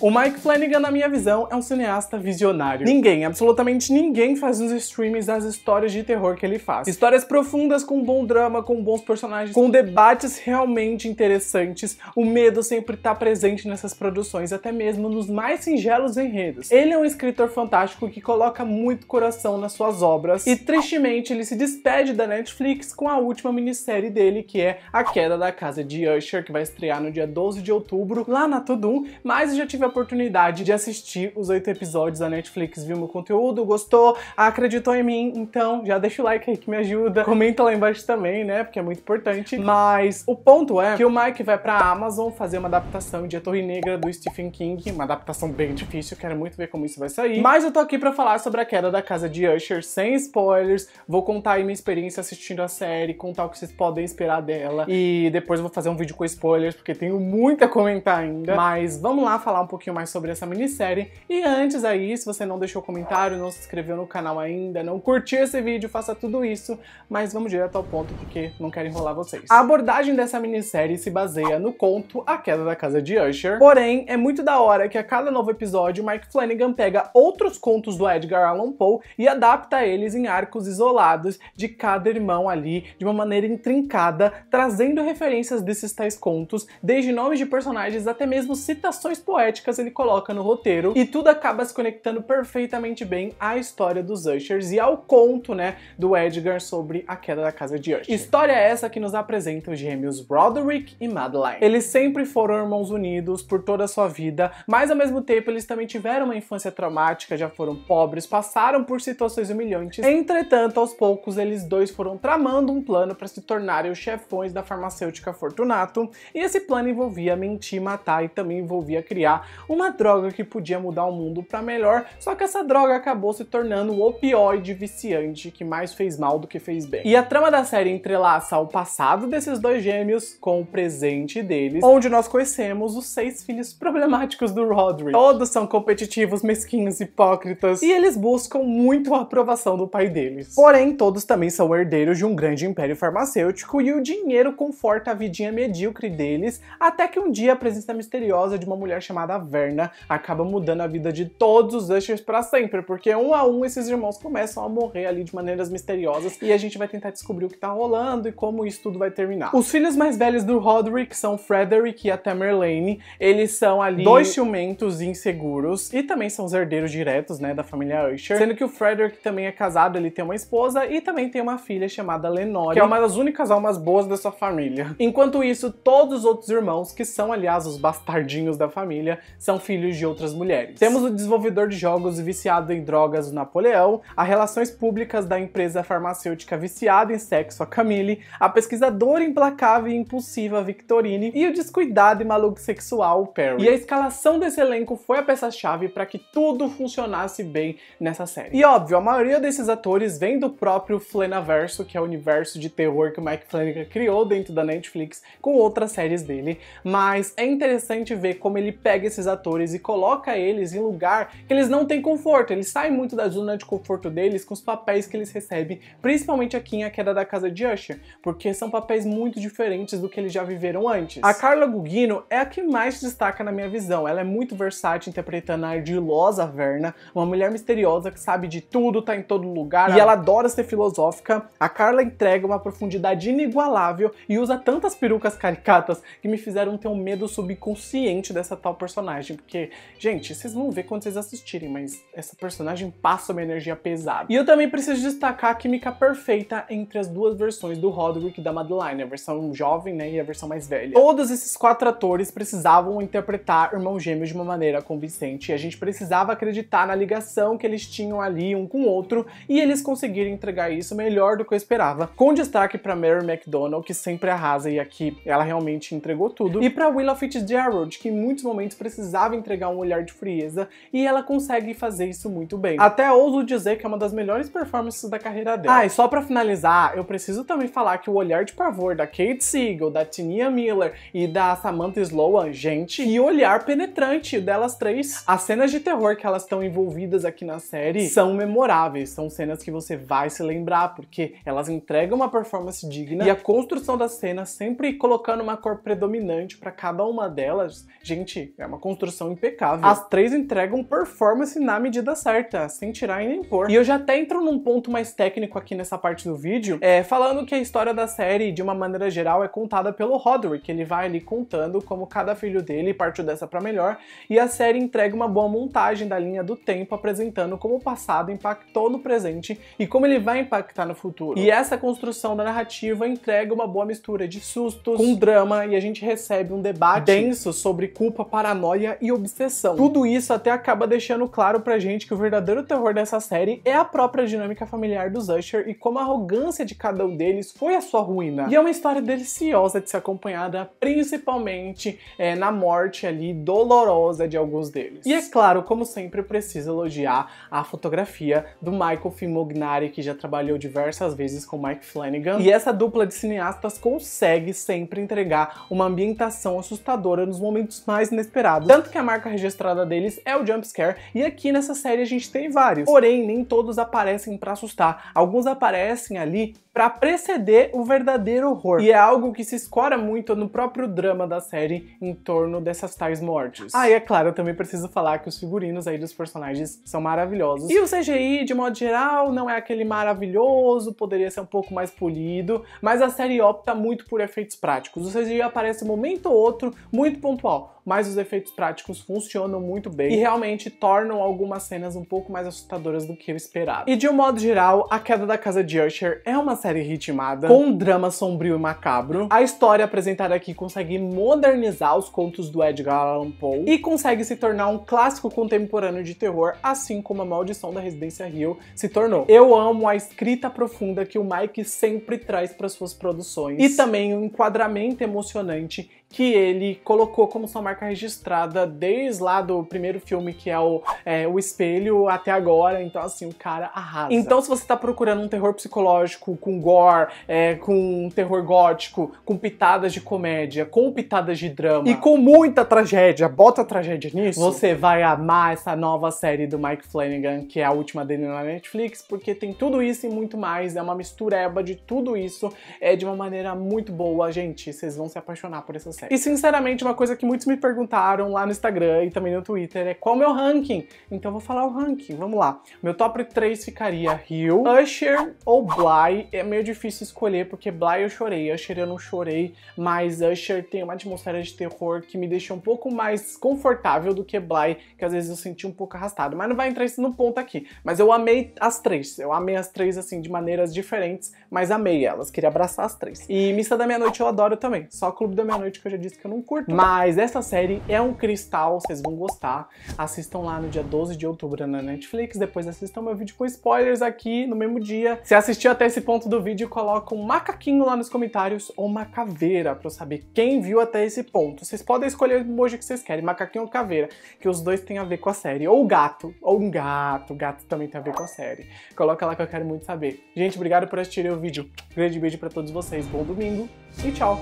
O Mike Flanagan, na minha visão, é um cineasta visionário. Ninguém, absolutamente ninguém faz os streams das histórias de terror que ele faz. Histórias profundas com bom drama, com bons personagens, com debates realmente interessantes. O medo sempre está presente nessas produções, até mesmo nos mais singelos enredos. Ele é um escritor fantástico que coloca muito coração nas suas obras e tristemente ele se despede da Netflix com a última minissérie dele, que é A Queda da Casa de Usher, que vai estrear no dia 12 de outubro lá na Tudum, mas eu já tive a oportunidade de assistir os oito episódios da Netflix, viu meu conteúdo, gostou, acreditou em mim, então já deixa o like aí que me ajuda, comenta lá embaixo também, né, porque é muito importante. Mas o ponto é que o Mike vai pra Amazon fazer uma adaptação de A Torre Negra do Stephen King, uma adaptação bem difícil, quero muito ver como isso vai sair. Mas eu tô aqui pra falar sobre a queda da casa de Usher sem spoilers, vou contar aí minha experiência assistindo a série, contar o que vocês podem esperar dela e depois eu vou fazer um vídeo com spoilers, porque tenho muito a comentar ainda. Mas vamos lá falar um pouquinho pouquinho mais sobre essa minissérie. E antes aí, se você não deixou comentário, não se inscreveu no canal ainda, não curtiu esse vídeo, faça tudo isso, mas vamos direto ao ponto porque não quero enrolar vocês. A abordagem dessa minissérie se baseia no conto A Queda da Casa de Usher, porém é muito da hora que a cada novo episódio Mike Flanagan pega outros contos do Edgar Allan Poe e adapta eles em arcos isolados de cada irmão ali, de uma maneira intrincada, trazendo referências desses tais contos, desde nomes de personagens até mesmo citações poéticas temáticas ele coloca no roteiro e tudo acaba se conectando perfeitamente bem à história dos Ushers e ao conto, né, do Edgar sobre a queda da casa de Usher. História essa que nos apresenta os gêmeos Broderick e Madeline. Eles sempre foram irmãos unidos por toda a sua vida, mas ao mesmo tempo eles também tiveram uma infância traumática, já foram pobres, passaram por situações humilhantes. Entretanto, aos poucos eles dois foram tramando um plano para se tornarem os chefões da farmacêutica Fortunato, e esse plano envolvia mentir, matar e também envolvia criar uma droga que podia mudar o mundo para melhor, só que essa droga acabou se tornando um opioide viciante que mais fez mal do que fez bem. E a trama da série entrelaça o passado desses dois gêmeos com o presente deles, onde nós conhecemos os seis filhos problemáticos do Rodri. Todos são competitivos, mesquinhos, hipócritas, e eles buscam muito a aprovação do pai deles. Porém, todos também são herdeiros de um grande império farmacêutico e o dinheiro conforta a vidinha medíocre deles, até que um dia a presença misteriosa de uma mulher chamada caverna acaba mudando a vida de todos os Ushers para sempre, porque um a um esses irmãos começam a morrer ali de maneiras misteriosas e a gente vai tentar descobrir o que tá rolando e como isso tudo vai terminar. Os filhos mais velhos do Roderick são Frederick e a Tamerlane. Eles são ali dois ciumentos e inseguros e também são os herdeiros diretos, né, da família Usher. Sendo que o Frederick também é casado, ele tem uma esposa e também tem uma filha chamada Lenore, que é uma das únicas almas boas da sua família. Enquanto isso, todos os outros irmãos, que são aliás os bastardinhos da família, são filhos de outras mulheres. Temos o desenvolvedor de jogos viciado em drogas, o Napoleão, as relações públicas da empresa farmacêutica viciada em sexo, a Camille, a pesquisadora implacável e impulsiva Victorine e o descuidado e maluco sexual, o Perry. E a escalação desse elenco foi a peça-chave para que tudo funcionasse bem nessa série. E óbvio, a maioria desses atores vem do próprio Flanaverso, que é o universo de terror que o Mike Flanagan criou dentro da Netflix com outras séries dele, mas é interessante ver como ele pega esses atores e coloca eles em lugar que eles não têm conforto. Eles saem muito da zona de conforto deles com os papéis que eles recebem, principalmente aqui em A Queda da Casa de Usher, porque são papéis muito diferentes do que eles já viveram antes. A Carla Gugino é a que mais destaca na minha visão. Ela é muito versátil interpretando a ardilosa Verna, uma mulher misteriosa que sabe de tudo, tá em todo lugar, e ela adora ser filosófica. A Carla entrega uma profundidade inigualável e usa tantas perucas caricatas que me fizeram ter um medo subconsciente dessa tal personagem personagem, porque, gente, vocês vão ver quando vocês assistirem, mas essa personagem passa uma energia pesada. E eu também preciso destacar a química perfeita entre as duas versões do Roderick e da Madeline, a versão jovem, né, e a versão mais velha. Todos esses quatro atores precisavam interpretar irmãos gêmeos de uma maneira convincente, e a gente precisava acreditar na ligação que eles tinham ali um com o outro, e eles conseguiram entregar isso melhor do que eu esperava, com destaque para Mary McDonald que sempre arrasa e aqui ela realmente entregou tudo, e para Willa Fitzgerald, que em muitos momentos precisava precisava entregar um olhar de frieza e ela consegue fazer isso muito bem. Até ouso dizer que é uma das melhores performances da carreira dela. Ah, e só para finalizar, eu preciso também falar que o olhar de pavor da Kate Siegel, da Tinia Miller e da Samantha Sloan, gente, e olhar penetrante delas três. As cenas de terror que elas estão envolvidas aqui na série são memoráveis, são cenas que você vai se lembrar, porque elas entregam uma performance digna e a construção da cena sempre colocando uma cor predominante para cada uma delas, gente, é uma construção construção impecável. As três entregam performance na medida certa, sem tirar e nem pôr. E eu já até entro num ponto mais técnico aqui nessa parte do vídeo, é, falando que a história da série, de uma maneira geral, é contada pelo Roderick. Ele vai ali contando como cada filho dele partiu dessa para melhor, e a série entrega uma boa montagem da linha do tempo, apresentando como o passado impactou no presente e como ele vai impactar no futuro. E essa construção da narrativa entrega uma boa mistura de sustos com drama, e a gente recebe um debate denso sobre culpa, paranoia paranoia e obsessão. Tudo isso até acaba deixando claro pra gente que o verdadeiro terror dessa série é a própria dinâmica familiar dos Usher e como a arrogância de cada um deles foi a sua ruína. E é uma história deliciosa de ser acompanhada, principalmente é, na morte ali dolorosa de alguns deles. E é claro, como sempre, preciso elogiar a fotografia do Michael Fimognari, que já trabalhou diversas vezes com Mike Flanagan. E essa dupla de cineastas consegue sempre entregar uma ambientação assustadora nos momentos mais inesperados tanto que a marca registrada deles é o jumpscare, e aqui nessa série a gente tem vários. Porém, nem todos aparecem para assustar. Alguns aparecem ali para preceder o verdadeiro horror. E é algo que se escora muito no próprio drama da série em torno dessas tais mortes. Ah, e é claro, eu também preciso falar que os figurinos aí dos personagens são maravilhosos. E o CGI, de modo geral, não é aquele maravilhoso, poderia ser um pouco mais polido, mas a série opta muito por efeitos práticos. O CGI aparece um momento ou outro, muito pontual, mas os efeitos práticos funcionam muito bem e realmente tornam algumas cenas um pouco mais assustadoras do que eu esperava. E de um modo geral, A Queda da Casa de Usher é uma série série ritmada, com um drama sombrio e macabro. A história apresentada aqui consegue modernizar os contos do Edgar Allan Poe e consegue se tornar um clássico contemporâneo de terror, assim como a Maldição da Residência Hill se tornou. Eu amo a escrita profunda que o Mike sempre traz para suas produções e também o um enquadramento emocionante que ele colocou como sua marca registrada desde lá do primeiro filme, que é o, é, o Espelho, até agora. Então, assim, o cara arrasa. Então, se você tá procurando um terror psicológico com gore, é, com um terror gótico, com pitadas de comédia, com pitadas de drama e com muita tragédia, bota tragédia nisso, você vai amar essa nova série do Mike Flanagan, que é a última dele na Netflix, porque tem tudo isso e muito mais. É uma mistureba de tudo isso, é de uma maneira muito boa, gente. Vocês vão se apaixonar por essa e sinceramente, uma coisa que muitos me perguntaram lá no Instagram e também no Twitter é qual o meu ranking? Então vou falar o ranking, vamos lá. Meu top 3 ficaria Hill, Usher ou Bly. É meio difícil escolher porque Bly eu chorei, Usher eu não chorei, mas Usher tem uma atmosfera de terror que me deixa um pouco mais confortável do que Bly, que às vezes eu senti um pouco arrastado. Mas não vai entrar isso no ponto aqui. Mas eu amei as três. Eu amei as três, assim, de maneiras diferentes, mas amei elas. Queria abraçar as três. E Missa da Meia-Noite eu adoro também. Só Clube da Meia-Noite que eu eu já disse que eu não curto. Mas essa série é um cristal, vocês vão gostar. Assistam lá no dia 12 de outubro na Netflix, depois assistam meu vídeo com spoilers aqui no mesmo dia. Se assistiu até esse ponto do vídeo, coloca um macaquinho lá nos comentários ou uma caveira pra eu saber quem viu até esse ponto. Vocês podem escolher o emoji que vocês querem, macaquinho ou caveira, que os dois têm a ver com a série. Ou gato, ou um gato, gato também tem a ver com a série. Coloca lá que eu quero muito saber. Gente, obrigado por assistirem o vídeo. Grande beijo pra todos vocês, bom domingo e tchau!